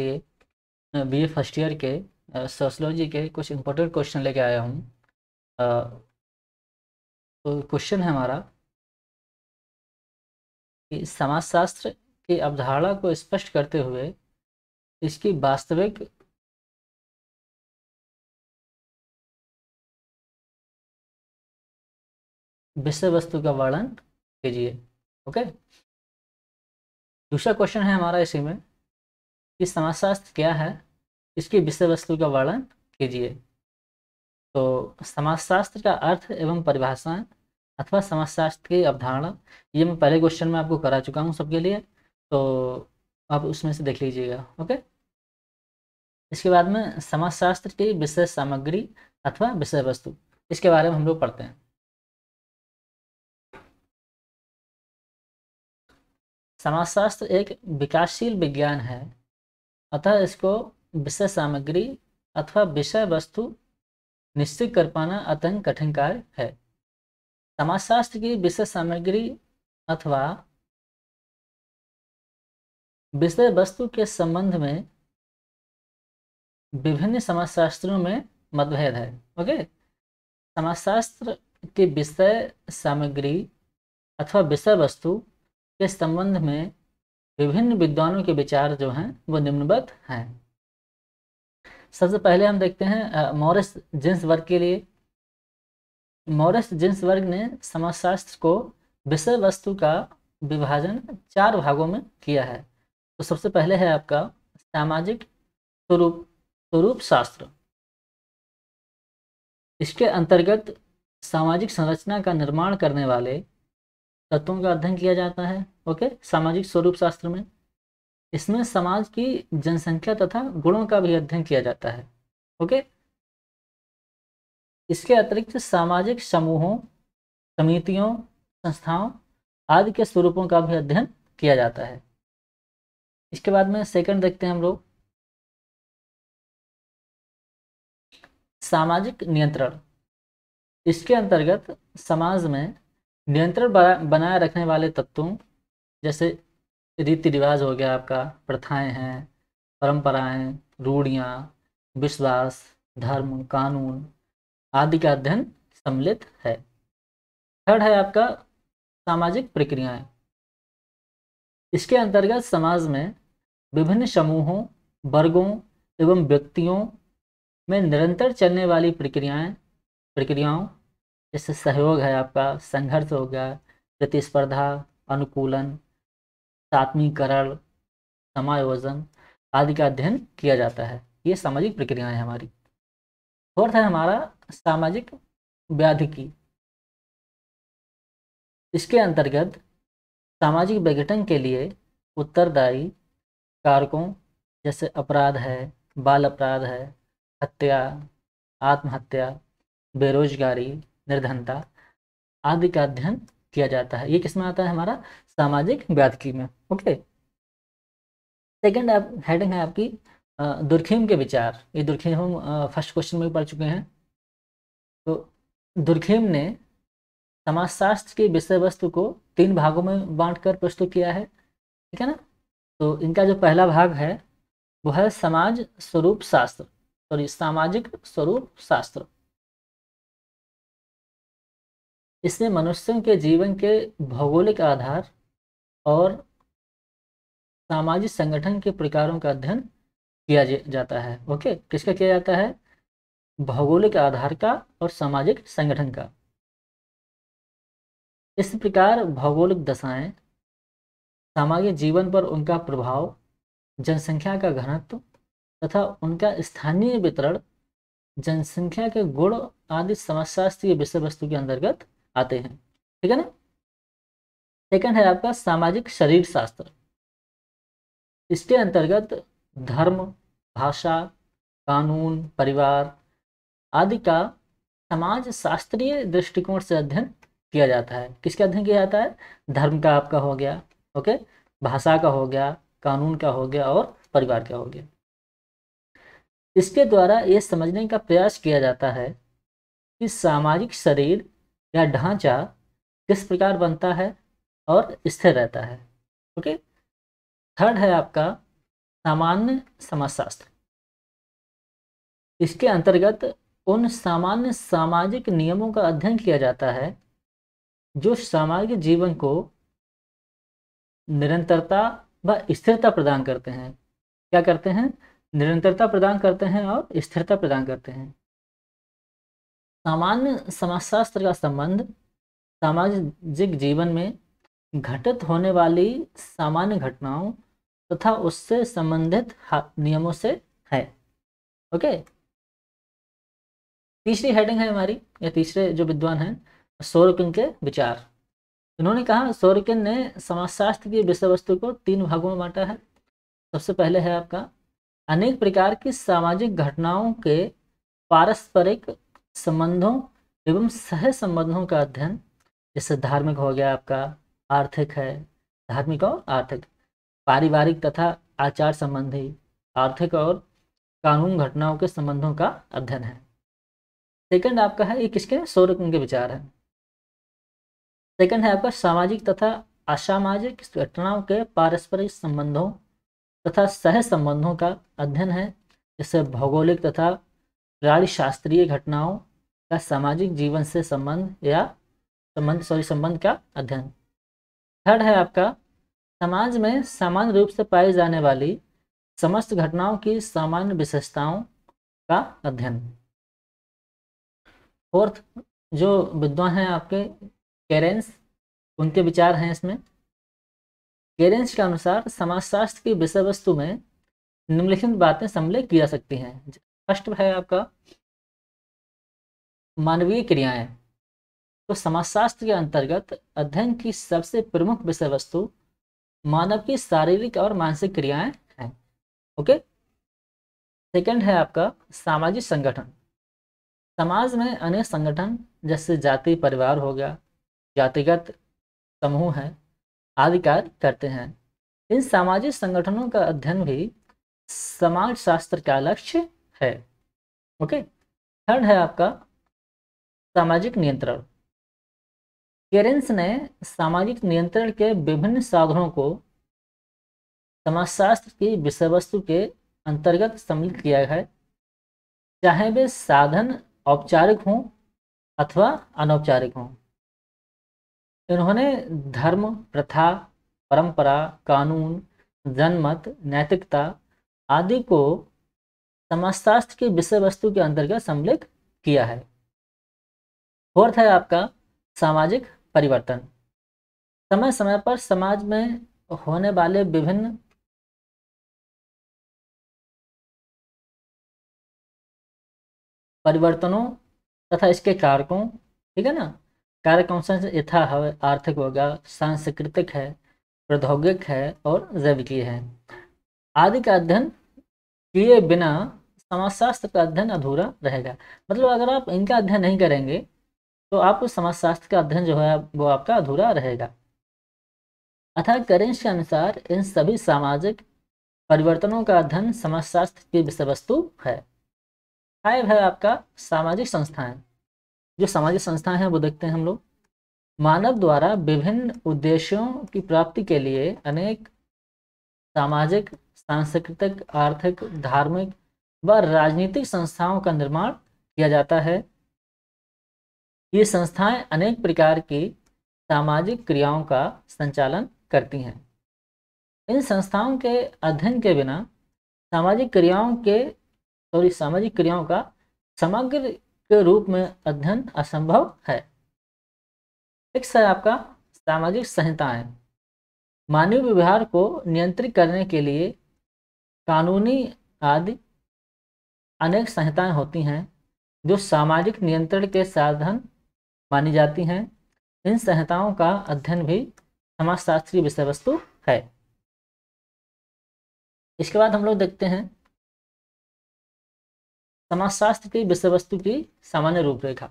लिए B first year के sociology के कुछ इम्पोर्टेंट क्वेश्चन लेके आया हूँ तो क्वेश्चन है हमारा कि समाजशास्त्र की अवधारणा को स्पष्ट करते हुए इसकी वास्तविक विषय वस्तु का वर्णन कीजिए ओके दूसरा क्वेश्चन है हमारा इसी में कि समाजशास्त्र क्या है इसकी विषय वस्तु का वर्णन कीजिए तो समाजशास्त्र का अर्थ एवं परिभाषा अथवा समाजशास्त्र की अवधारणा ये मैं पहले क्वेश्चन में आपको करा चुका हूँ सबके लिए तो आप उसमें से देख लीजिएगा ओके इसके बाद में समाजशास्त्र की विषय सामग्री अथवा विषय वस्तु इसके बारे में हम लोग पढ़ते हैं समाजशास्त्र एक विकासशील विज्ञान है अतः इसको विषय सामग्री अथवा विषय वस्तु निश्चित कर पाना अत्यंत कठिन कार्य है समाजशास्त्र की विषय सामग्री अथवा विषय वस्तु के संबंध में विभिन्न समाजशास्त्रों में मतभेद है ओके समाजशास्त्र के विषय सामग्री अथवा विषय वस्तु के संबंध में विभिन्न विद्वानों के विचार जो हैं वो निम्नबद्ध हैं सबसे पहले हम देखते हैं मॉरिस जिन्स वर्ग के लिए मॉरिस जिन्स वर्ग ने समाजशास्त्र को विषय वस्तु का विभाजन चार भागों में किया है तो सबसे पहले है आपका सामाजिक स्वरूप स्वरूप शास्त्र इसके अंतर्गत सामाजिक संरचना का निर्माण करने वाले तत्वों का अध्ययन किया जाता है ओके सामाजिक स्वरूप शास्त्र में इसमें समाज की जनसंख्या तथा गुणों का भी अध्ययन किया जाता है ओके इसके अतिरिक्त सामाजिक समूहों समितियों संस्थाओं आदि के स्वरूपों का भी अध्ययन किया जाता है इसके बाद में सेकंड देखते हैं हम लोग सामाजिक नियंत्रण इसके अंतर्गत समाज में नियंत्रण बनाए रखने वाले तत्वों जैसे रीति रिवाज हो गया आपका प्रथाएं हैं परंपराएं रूढ़ियाँ विश्वास धर्म कानून आदि का अध्ययन सम्मिलित है थर्ड है आपका सामाजिक प्रक्रियाएं इसके अंतर्गत समाज में विभिन्न समूहों वर्गों एवं व्यक्तियों में निरंतर चलने वाली प्रक्रियाएं प्रक्रियाओं जैसे सहयोग है आपका संघर्ष हो गया प्रतिस्पर्धा अनुकूलन सात्मीकरण समायोजन आदि का अध्ययन किया जाता है ये सामाजिक प्रक्रियाएं हमारी फोर्थ है हमारा सामाजिक व्याधिकी इसके अंतर्गत सामाजिक विघटन के लिए उत्तरदायी कारकों जैसे अपराध है बाल अपराध है हत्या आत्महत्या बेरोजगारी निर्धनता आदि का अध्ययन किया जाता है ये किसमें आता है हमारा सामाजिक व्याधकी में ओके सेकंड आप हेडिंग है आपकी दुर्खीम के विचार ये दुर्खीम हम फर्स्ट क्वेश्चन में भी पढ़ चुके हैं तो दुर्खीम ने समाजशास्त्र की विषय वस्तु को तीन भागों में बांटकर प्रस्तुत किया है ठीक है ना तो इनका जो पहला भाग है वो है समाज स्वरूप शास्त्र सॉरी सामाजिक स्वरूप शास्त्र इसने मनुष्यों के जीवन के भौगोलिक आधार और सामाजिक संगठन के प्रकारों का अध्ययन किया जाता है ओके किसका किया जाता है भौगोलिक आधार का और सामाजिक संगठन का इस प्रकार भौगोलिक दशाएं सामाजिक जीवन पर उनका प्रभाव जनसंख्या का घनत्व तथा उनका स्थानीय वितरण जनसंख्या के गुण आदि समाजशास्त्रीय विषय वस्तु के अंतर्गत आते हैं ठीक है ना सेकंड है आपका सामाजिक शरीर शास्त्र इसके अंतर्गत धर्म भाषा कानून परिवार आदि का समाज शास्त्रीय दृष्टिकोण से अध्ययन किया जाता है किसका अध्ययन किया जाता है धर्म का आपका हो गया ओके भाषा का हो गया कानून का हो गया और परिवार का हो गया इसके द्वारा ये समझने का प्रयास किया जाता है कि सामाजिक शरीर या ढांचा किस प्रकार बनता है और स्थिर रहता है ओके थर्ड है आपका सामान्य समाजशास्त्र इसके अंतर्गत उन सामान्य सामाजिक नियमों का अध्ययन किया जाता है जो सामाजिक जीवन को निरंतरता व स्थिरता प्रदान करते हैं क्या करते हैं निरंतरता प्रदान करते हैं और स्थिरता प्रदान करते हैं सामान्य समाजशास्त्र का संबंध सामाजिक जीवन में घटित होने वाली सामान्य घटनाओं तथा उससे संबंधित नियमों से है ओके तीसरी हेडिंग है हमारी या तीसरे जो विद्वान हैं सौरकिन के विचार उन्होंने कहा सौरकिन ने समाजशास्त्र की विषय वस्तु को तीन भागों में बांटा है सबसे पहले है आपका अनेक प्रकार की सामाजिक घटनाओं के पारस्परिक संबंधों एवं सह संबंधों का अध्ययन जैसे धार्मिक हो गया आपका आर्थिक है धार्मिक और आर्थिक पारिवारिक तथा आचार संबंधी आर्थिक और कानून घटनाओं के संबंधों का अध्ययन है सेकंड आपका है ये किसके सौर के विचार है सेकंड है आपका सामाजिक तथा असामाजिक घटनाओं के पारस्परिक संबंधों तथा सह संबंधों का अध्ययन है जैसे भौगोलिक तथा राज्य शास्त्रीय घटनाओं का सामाजिक जीवन से संबंध या संबंध सॉरी संबंध का अध्ययन थर्ड है आपका समाज में सामान्य रूप से पाई जाने वाली समस्त घटनाओं की सामान्य विशेषताओं का अध्ययन फोर्थ जो विद्वान हैं आपके कैरेंस उनके विचार हैं इसमें कैरेंस के अनुसार समाजशास्त्र की विषय वस्तु में निम्नलिखित बातें सम्मिलित की जा सकती हैं फर्स्ट है आपका मानवीय क्रियाएं तो समाजशास्त्र के अंतर्गत अध्ययन की सबसे प्रमुख विषय वस्तु मानव की शारीरिक और मानसिक क्रियाएं हैं ओके सेकंड है आपका सामाजिक संगठन समाज में अनेक संगठन जैसे जाति परिवार हो गया जातिगत समूह है आदि कार्य करते हैं इन सामाजिक संगठनों का अध्ययन भी समाजशास्त्र का लक्ष्य है ओके थर्ड है आपका सामाजिक नियंत्रण केरेंस ने सामाजिक नियंत्रण के विभिन्न साधनों को समाजशास्त्र की विषय वस्तु के अंतर्गत सम्मिलित किया है चाहे वे साधन औपचारिक हों अथवा अनौपचारिक हों इन्होंने धर्म प्रथा परंपरा कानून जनमत नैतिकता आदि को समाजशास्त्र की विषय वस्तु के अंतर्गत सम्मिलित किया है फोर्थ है आपका सामाजिक परिवर्तन समय समय पर समाज में होने वाले विभिन्न परिवर्तनों तथा इसके कारकों ठीक है ना कारकों से यथा है आर्थिक होगा सांस्कृतिक है प्रौद्योगिक है और जैविकी है आदि का अध्ययन किए बिना समाजशास्त्र का अध्ययन अधूरा रहेगा मतलब अगर आप इनका अध्ययन नहीं करेंगे तो आपको समाजशास्त्र का अध्ययन जो है वो आपका अधूरा रहेगा अतः करेंश के अनुसार इन सभी सामाजिक परिवर्तनों का अध्ययन समाजशास्त्र की विषय वस्तु है फाइव है आपका सामाजिक संस्थाएं जो सामाजिक संस्थाएं हैं वो देखते हैं हम लोग मानव द्वारा विभिन्न उद्देश्यों की प्राप्ति के लिए अनेक सामाजिक सांस्कृतिक आर्थिक धार्मिक व राजनीतिक संस्थाओं का निर्माण किया जाता है ये संस्थाएं अनेक प्रकार की सामाजिक क्रियाओं का संचालन करती हैं इन संस्थाओं के अध्ययन के बिना सामाजिक क्रियाओं के सॉरी सामाजिक क्रियाओं का समग्र के रूप में अध्ययन असंभव है एक सर आपका सामाजिक संहिताएं मानवीय व्यवहार को नियंत्रित करने के लिए कानूनी आदि अनेक संहिताएं होती हैं जो सामाजिक नियंत्रण के साधन मानी जाती हैं इन संहिताओं का अध्ययन भी समाजशास्त्रीय विषय वस्तु है इसके बाद हम लोग देखते हैं समाजशास्त्र की विषय वस्तु की सामान्य रूपरेखा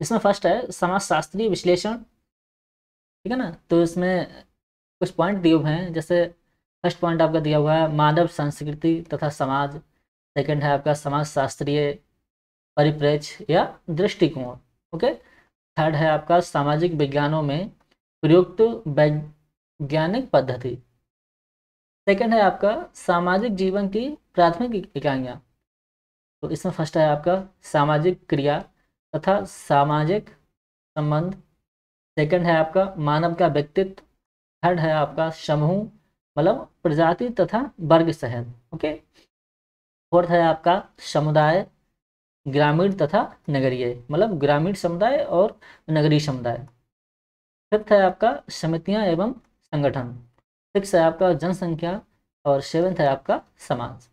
इसमें फर्स्ट है समाजशास्त्रीय विश्लेषण ठीक है ना तो इसमें कुछ पॉइंट दिए हुए हैं जैसे फर्स्ट पॉइंट आपका दिया हुआ है मानव संस्कृति तथा समाज सेकंड है आपका समाजशास्त्रीय परिप्रेक्ष्य या दृष्टिकोण ओके थर्ड है आपका सामाजिक विज्ञानों में प्रयुक्त वैज्ञानिक पद्धति सेकंड है आपका सामाजिक जीवन की प्राथमिक इकाइयाँ तो इसमें फर्स्ट है आपका सामाजिक क्रिया तथा सामाजिक संबंध सेकंड है आपका मानव का व्यक्तित्व थर्ड है आपका समूह मतलब प्रजाति तथा वर्ग सहन ओके फोर्थ है आपका समुदाय ग्रामीण तथा नगरीय मतलब ग्रामीण समुदाय और नगरीय समुदाय फिफ्थ है आपका समितियां एवं संगठन सिक्स है आपका जनसंख्या और सेवन्थ है आपका समाज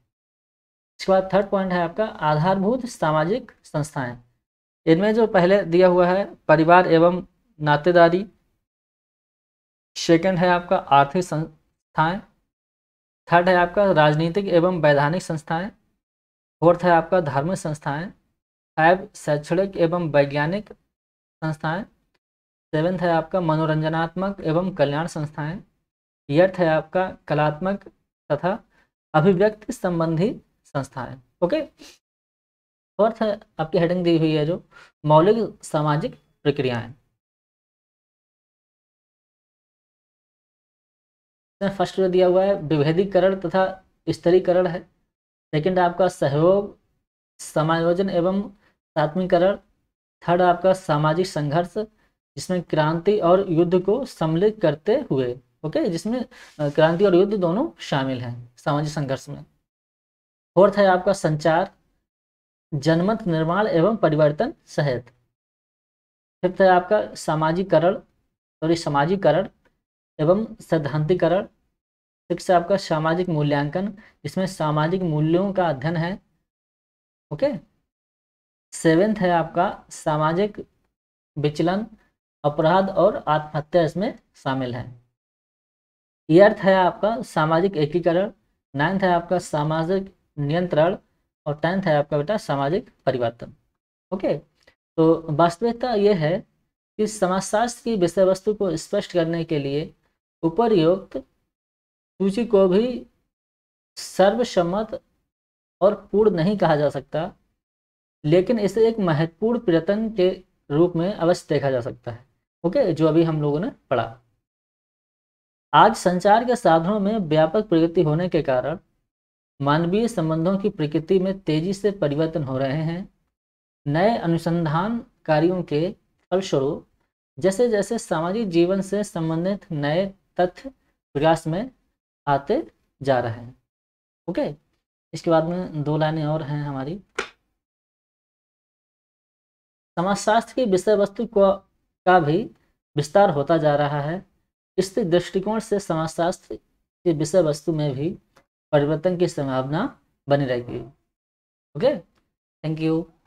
इसके बाद थर्ड पॉइंट है आपका आधारभूत सामाजिक संस्थाएं इनमें जो पहले दिया हुआ है परिवार एवं नातेदारी सेकंड है आपका आर्थिक संस्थाएं थर्ड है आपका राजनीतिक एवं वैधानिक संस्थाएं फोर्थ है आपका धार्मिक संस्थाएं फाइव शैक्षणिक एवं वैज्ञानिक संस्थाएं सेवेंथ है आपका मनोरंजनात्मक एवं कल्याण संस्थाएं एर्थ है आपका कलात्मक तथा अभिव्यक्ति संबंधी संस्थाएं ओके फोर्थ है आपकी हेडिंग दी हुई है जो मौलिक सामाजिक प्रक्रियाएं फर्स्ट जो दिया हुआ है विभेदीकरण तथा स्तरीकरण है सेकंड आपका सहयोग समायोजन एवं सात्मीकरण थर्ड आपका सामाजिक संघर्ष जिसमें क्रांति और युद्ध को सम्मिलित करते हुए ओके जिसमें क्रांति और युद्ध दोनों शामिल हैं सामाजिक संघर्ष में फोर्थ है आपका संचार जनमत निर्माण एवं परिवर्तन सहित फिफ्थ है आपका सामाजिकरण सॉरी सामाजिकरण एवं सैद्धांतिकरण सिक्स है आपका सामाजिक मूल्यांकन इसमें सामाजिक मूल्यों का अध्ययन है ओके सेवेंथ है आपका सामाजिक विचलन अपराध और आत्महत्या इसमें शामिल है एर्थ है आपका सामाजिक एकीकरण नाइन्थ है आपका सामाजिक नियंत्रण और टेंथ है आपका बेटा सामाजिक परिवर्तन ओके तो वास्तविकता यह है कि समाजशास्त्र की विषय वस्तु को स्पष्ट करने के लिए उपरयुक्त सूची को भी सर्वसम्मत और पूर्ण नहीं कहा जा सकता लेकिन इसे एक महत्वपूर्ण प्रयत्न के रूप में अवश्य देखा जा सकता है ओके जो अभी हम लोगों ने पढ़ा आज संचार के साधनों में व्यापक प्रगति होने के कारण मानवीय संबंधों की प्रकृति में तेजी से परिवर्तन हो रहे हैं नए अनुसंधान कार्यों के फलस्वरूप जैसे जैसे सामाजिक जीवन से संबंधित नए तथ्य विकास में आते जा रहे हैं ओके इसके बाद में दो लाइनें और हैं हमारी समाजशास्त्र की विषय वस्तु को का भी विस्तार होता जा रहा है इस दृष्टिकोण से समाजशास्त्र की विषय वस्तु में भी परिवर्तन की संभावना बनी रहेगी ओके थैंक यू